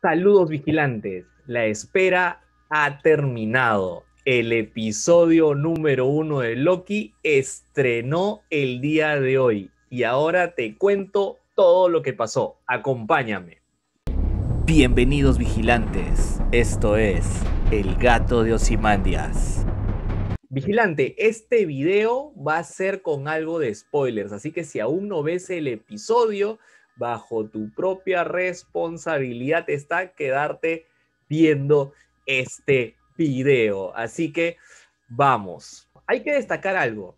Saludos vigilantes, la espera ha terminado. El episodio número uno de Loki estrenó el día de hoy y ahora te cuento todo lo que pasó. Acompáñame. Bienvenidos vigilantes, esto es El gato de Osimandias. Vigilante, este video va a ser con algo de spoilers, así que si aún no ves el episodio, bajo tu propia responsabilidad está quedarte viendo este video. Así que vamos. Hay que destacar algo.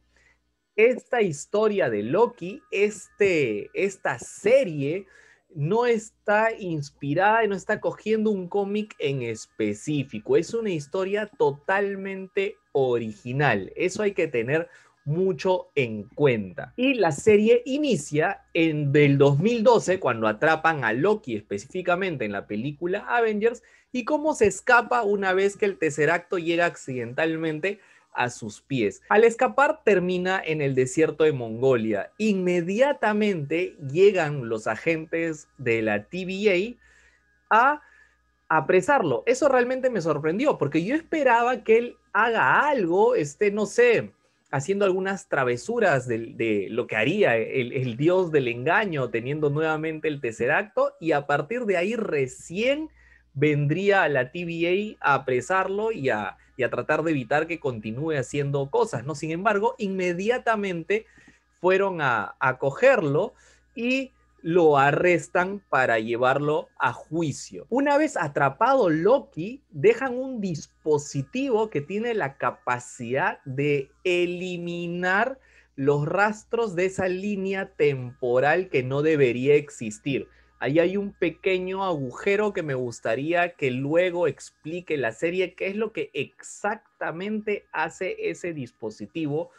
Esta historia de Loki, este, esta serie, no está inspirada y no está cogiendo un cómic en específico. Es una historia totalmente original. Eso hay que tener mucho en cuenta. Y la serie inicia en el 2012 cuando atrapan a Loki específicamente en la película Avengers y cómo se escapa una vez que el Tesseracto llega accidentalmente a sus pies. Al escapar termina en el desierto de Mongolia. Inmediatamente llegan los agentes de la TVA a apresarlo. Eso realmente me sorprendió porque yo esperaba que él haga algo, este, no sé, haciendo algunas travesuras de, lo que haría el, dios del engaño, teniendo nuevamente el tercer acto, y a partir de ahí recién vendría la TVA a apresarlo y a, tratar de evitar que continúe haciendo cosas, ¿no? Sin embargo, inmediatamente fueron a, a cogerlo y lo arrestan para llevarlo a juicio. Una vez atrapado Loki, dejan un dispositivo que tiene la capacidad de eliminar los rastros de esa línea temporal que no debería existir. Ahí hay un pequeño agujero que me gustaría que luego explique la serie, qué es lo que exactamente hace ese dispositivo,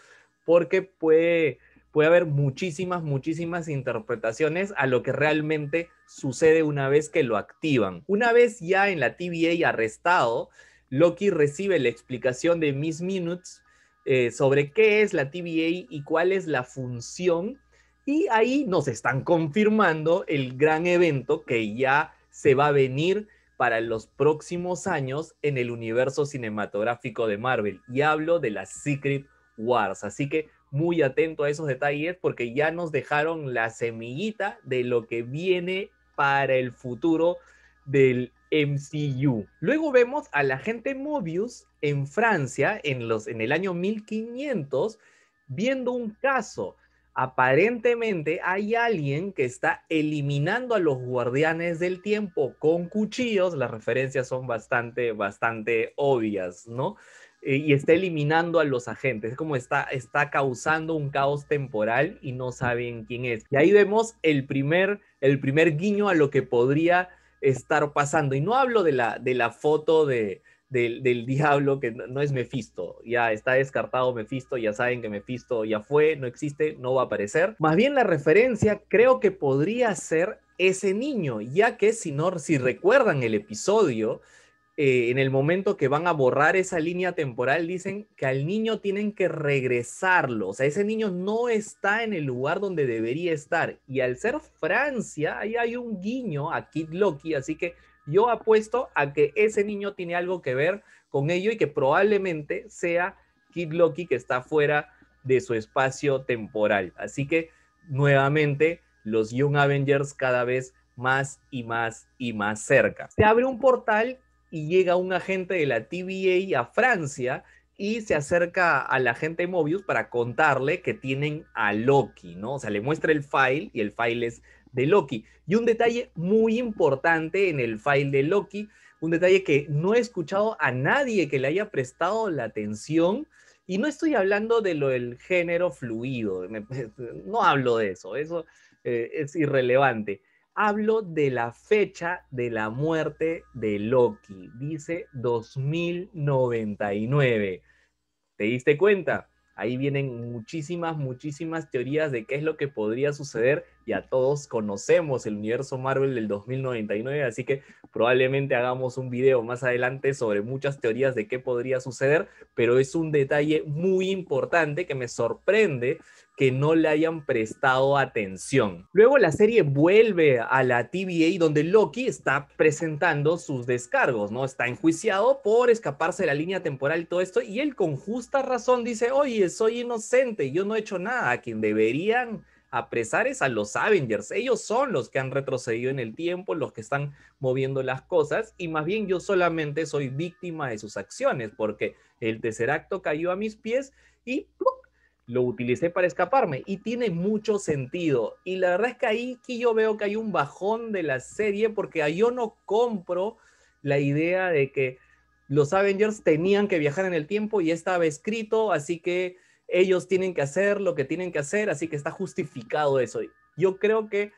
porque puede puede haber muchísimas, muchísimas interpretaciones a lo que realmente sucede una vez que lo activan. Una vez ya en la TVA arrestado, Loki recibe la explicación de Miss Minutes eh, sobre qué es la TVA y cuál es la función. Y ahí nos están confirmando el gran evento que ya se va a venir para los próximos años en el universo cinematográfico de Marvel. Y hablo de la Secret Wars. Así que muy atento a esos detalles porque ya nos dejaron la semillita de lo que viene para el futuro del MCU. Luego vemos a la gente Mobius en Francia en, los, en el año 1500 viendo un caso. Aparentemente hay alguien que está eliminando a los guardianes del tiempo con cuchillos. Las referencias son bastante, bastante obvias, ¿no? Eh, y está eliminando a los agentes. Es como está, está causando un caos temporal y no saben quién es. Y ahí vemos el primer, el primer guiño a lo que podría estar pasando. Y no hablo de la, de la foto de, del, diablo, que no, es Mephisto, Ya está descartado Mephisto, ya saben que Mephisto ya fue, no existe, no va a aparecer. Más bien la referencia creo que podría ser ese niño, ya que si no, si recuerdan el episodio, eh, en el momento que van a borrar esa línea temporal, dicen que al niño tienen que regresarlo. O sea, ese niño no está en el lugar donde debería estar. Y al ser Francia, ahí hay un guiño a Kid Loki. Así que yo apuesto a que ese niño tiene algo que ver con ello y que probablemente sea Kid Loki que está fuera de su espacio temporal. Así que nuevamente los Young Avengers cada vez más y más y más cerca. Se abre un portal y llega un agente de la TVA a Francia y se acerca a la gente Mobius para contarle que tienen a Loki, ¿no? O sea, le muestra el file y el file es de Loki. Y un detalle muy importante en el file de Loki, un detalle que no he escuchado a nadie que le haya prestado la atención. Y no estoy hablando de lo del género fluido, no hablo de eso, eso eh, es irrelevante. Hablo de la fecha de la muerte de Loki. Dice 2099. ¿Te diste cuenta? Ahí vienen muchísimas, muchísimas teorías de qué es lo que podría suceder ya todos conocemos el universo Marvel del 2099, así que probablemente hagamos un video más adelante sobre muchas teorías de qué podría suceder, pero es un detalle muy importante que me sorprende que no le hayan prestado atención. Luego la serie vuelve a la TVA donde Loki está presentando sus descargos, ¿no? Está enjuiciado por escaparse de la línea temporal y todo esto, y él con justa razón dice, oye, soy inocente, yo no he hecho nada, a quien deberían apresar es a los Avengers. Ellos son los que han retrocedido en el tiempo, los que están moviendo las cosas, y más bien yo solamente soy víctima de sus acciones, porque el tercer acto cayó a mis pies y lo utilicé para escaparme y tiene mucho sentido. Y la verdad es que ahí que yo veo que hay un bajón de la serie porque yo no compro la idea de que los Avengers tenían que viajar en el tiempo y estaba escrito, así que ellos tienen que hacer lo que tienen que hacer, así que está justificado eso. Yo creo que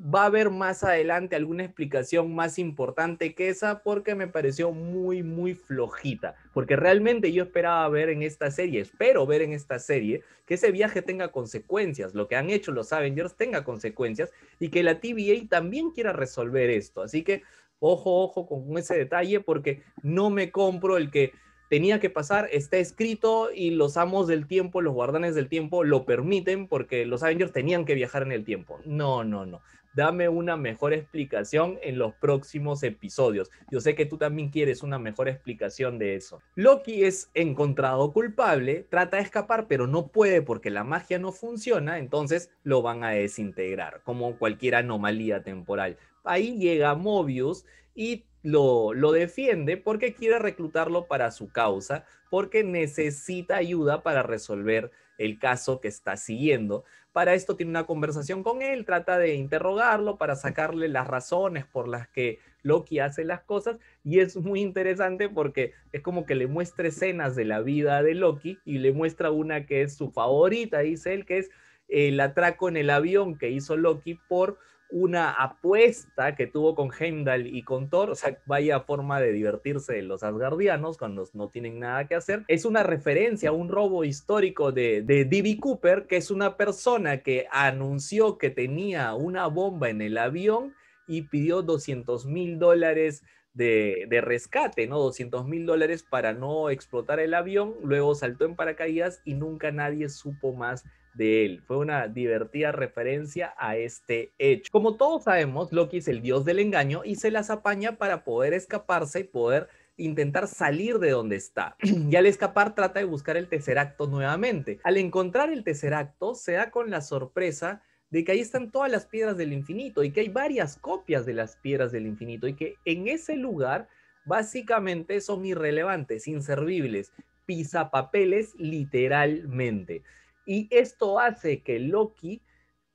va a haber más adelante alguna explicación más importante que esa porque me pareció muy, muy flojita. Porque realmente yo esperaba ver en esta serie, espero ver en esta serie, que ese viaje tenga consecuencias, lo que han hecho los Avengers tenga consecuencias y que la TVA también quiera resolver esto. Así que ojo, ojo con ese detalle porque no me compro el que tenía que pasar, está escrito y los amos del tiempo, los guardianes del tiempo lo permiten porque los Avengers tenían que viajar en el tiempo. No, no, no. Dame una mejor explicación en los próximos episodios. Yo sé que tú también quieres una mejor explicación de eso. Loki es encontrado culpable, trata de escapar, pero no puede porque la magia no funciona, entonces lo van a desintegrar, como cualquier anomalía temporal. Ahí llega Mobius y lo, defiende porque quiere reclutarlo para su causa, porque necesita ayuda para resolver el caso que está siguiendo. Para esto tiene una conversación con él, trata de interrogarlo para sacarle las razones por las que Loki hace las cosas y es muy interesante porque es como que le muestra escenas de la vida de Loki y le muestra una que es su favorita, dice él, que es el atraco en el avión que hizo Loki por una apuesta que tuvo con Heimdall y con Thor, o sea, vaya forma de divertirse los asgardianos cuando no tienen nada que hacer, es una referencia a un robo histórico de, de D.B. Cooper, que es una persona que anunció que tenía una bomba en el avión y pidió 200 mil dólares de, rescate, ¿no? 200 mil dólares para no explotar el avión, luego saltó en paracaídas y nunca nadie supo más de él. Fue una divertida referencia a este hecho. Como todos sabemos, Loki es el dios del engaño y se las apaña para poder escaparse y poder intentar salir de donde está. Y al escapar trata de buscar el Tesseracto nuevamente. Al encontrar el Tesseracto se da con la sorpresa de que ahí están todas las piedras del infinito y que hay varias copias de las piedras del infinito y que en ese lugar básicamente son irrelevantes, inservibles, pisapapeles literalmente. Y esto hace que Loki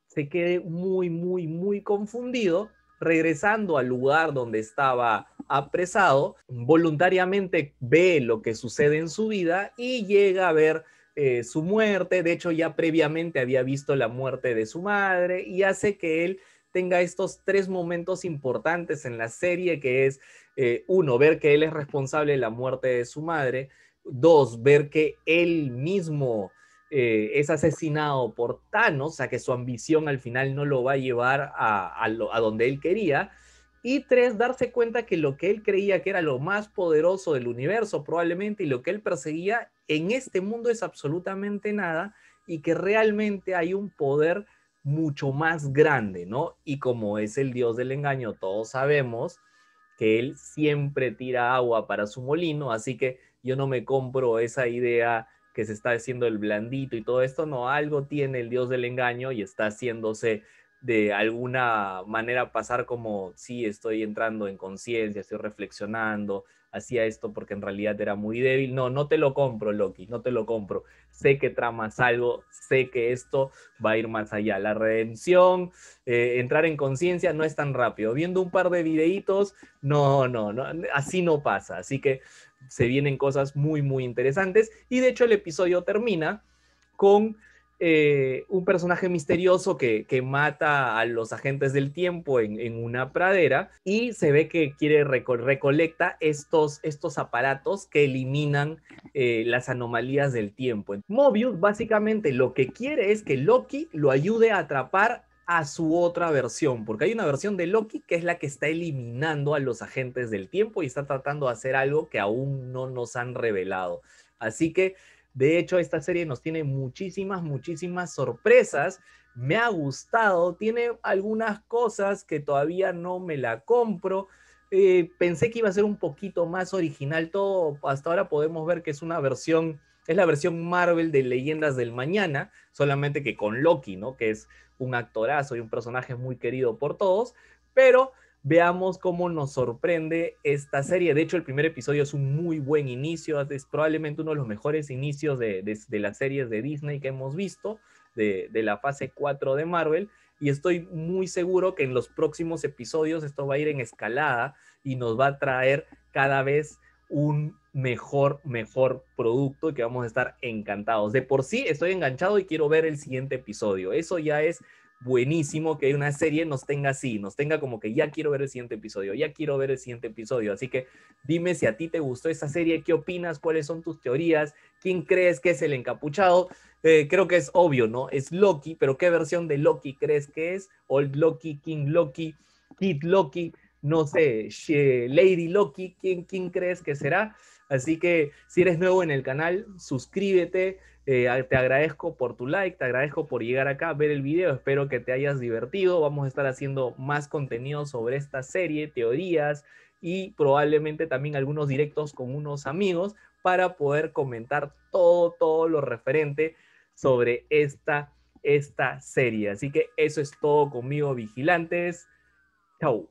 se quede muy, muy, muy confundido, regresando al lugar donde estaba apresado, voluntariamente ve lo que sucede en su vida y llega a ver eh, su muerte, de hecho ya previamente había visto la muerte de su madre y hace que él tenga estos tres momentos importantes en la serie, que es, eh, uno, ver que él es responsable de la muerte de su madre, dos, ver que él mismo eh, es asesinado por Thanos, o sea que su ambición al final no lo va a llevar a donde él quería, y tres, darse cuenta que lo que él creía que era lo más poderoso del universo probablemente y lo que él perseguía en este mundo es absolutamente nada y que realmente hay un poder mucho más grande, ¿no? Y como es el dios del engaño, todos sabemos que él siempre tira agua para su molino, así que yo no me compro esa idea que se está haciendo el blandito y todo esto, no, algo tiene el dios del engaño y está haciéndose de alguna manera pasar como, sí, estoy entrando en conciencia, estoy reflexionando, hacía esto porque en realidad era muy débil. No, no te lo compro, Loki, no te lo compro. Sé que tramas algo, sé que esto va a ir más allá. La redención, eh, entrar en conciencia no es tan rápido. Viendo un par de videitos, no, no, no, así no pasa. Así que se vienen cosas muy, muy interesantes. Y de hecho el episodio termina con eh, un personaje misterioso que, mata a los agentes del tiempo en, una pradera y se ve que quiere recolecta estos, estos aparatos que eliminan eh, las anomalías del tiempo. Mobius básicamente lo que quiere es que Loki lo ayude a atrapar a su otra versión, porque hay una versión de Loki que es la que está eliminando a los agentes del tiempo y está tratando de hacer algo que aún no nos han revelado. Así que de hecho, esta serie nos tiene muchísimas, muchísimas sorpresas. Me ha gustado, tiene algunas cosas que todavía no me la compro. Eh, pensé que iba a ser un poquito más original todo. Hasta ahora podemos ver que es una versión, es la versión Marvel de Leyendas del Mañana, solamente que con Loki, ¿no? Que es un actorazo y un personaje muy querido por todos. Pero veamos cómo nos sorprende esta serie. De hecho, el primer episodio es un muy buen inicio, es probablemente uno de los mejores inicios de, las series de Disney que hemos visto, de, de, la fase 4 de Marvel, y estoy muy seguro que en los próximos episodios esto va a ir en escalada y nos va a traer cada vez un mejor, mejor producto que vamos a estar encantados. De por sí estoy enganchado y quiero ver el siguiente episodio. Eso ya es buenísimo que una serie nos tenga así, nos tenga como que ya quiero ver el siguiente episodio, ya quiero ver el siguiente episodio. Así que dime si a ti te gustó esta serie, qué opinas, cuáles son tus teorías, quién crees que es el encapuchado. Eh, creo que es obvio, ¿no? Es Loki, pero ¿qué versión de Loki crees que es? Old Loki, King Loki, Kid Loki, no sé, Lady Loki, ¿quién, quién crees que será? Así que si eres nuevo en el canal, suscríbete. Eh, te agradezco por tu like, te agradezco por llegar acá, a ver el video. Espero que te hayas divertido. Vamos a estar haciendo más contenido sobre esta serie, teorías y probablemente también algunos directos con unos amigos para poder comentar todo, todo lo referente sobre esta, esta serie. Así que eso es todo conmigo, vigilantes. Chau.